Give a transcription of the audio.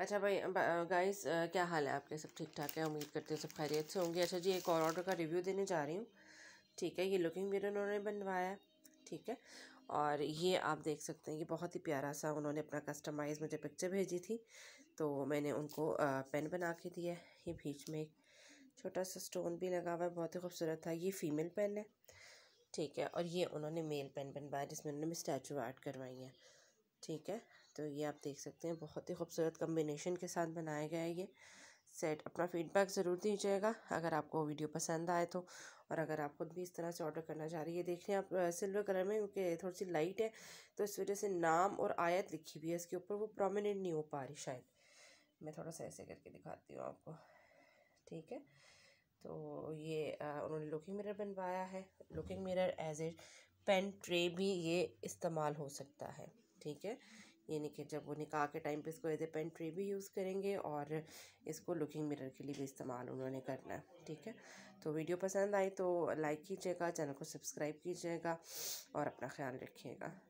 अच्छा भाई गाइस क्या हाल है आपके सब ठीक ठाक है उम्मीद करते हैं सब खैरियत से होंगे अच्छा जी एक और ऑर्डर का रिव्यू देने जा रही हूँ ठीक है ये लुकिंग मिरर उन्होंने बनवाया है ठीक है और ये आप देख सकते हैं ये बहुत ही प्यारा सा उन्होंने अपना कस्टमाइज़ मुझे पिक्चर भेजी थी तो मैंने उनको पेन बना के दिया ये बीच में एक छोटा सा स्टोन भी लगा हुआ है बहुत ही खूबसूरत था ये फ़ीमेल पेन है ठीक है और ये उन्होंने मेल पेन बनवाया जिसमें उन्होंने स्टैचू आर्ट करवाई है ठीक है तो ये आप देख सकते हैं बहुत ही खूबसूरत कम्बिनेशन के साथ बनाया गया है ये सेट अपना फीडबैक ज़रूर दीजिएगा अगर आपको वीडियो पसंद आए तो और अगर आप खुद भी इस तरह से ऑर्डर करना चाह रही है देख रहे हैं आप सिल्वर कलर में क्योंकि थोड़ी सी लाइट है तो इस वजह से नाम और आयत लिखी हुई है इसके ऊपर वो प्रोमिनेंट नहीं हो पा रही शायद मैं थोड़ा सा ऐसे करके दिखाती हूँ आपको ठीक है तो ये उन्होंने लुकिंग मिरर बनवाया है looking mirror as a pen tray भी ये इस्तेमाल हो सकता है ठीक है यानी कि जब वो निकाह के टाइम पे इसको एज ए पेन ट्रे भी यूज़ करेंगे और इसको लुकिंग मिरर के लिए भी इस्तेमाल उन्होंने करना है ठीक है तो वीडियो पसंद आई तो लाइक कीजिएगा चैनल को सब्सक्राइब कीजिएगा और अपना ख्याल रखिएगा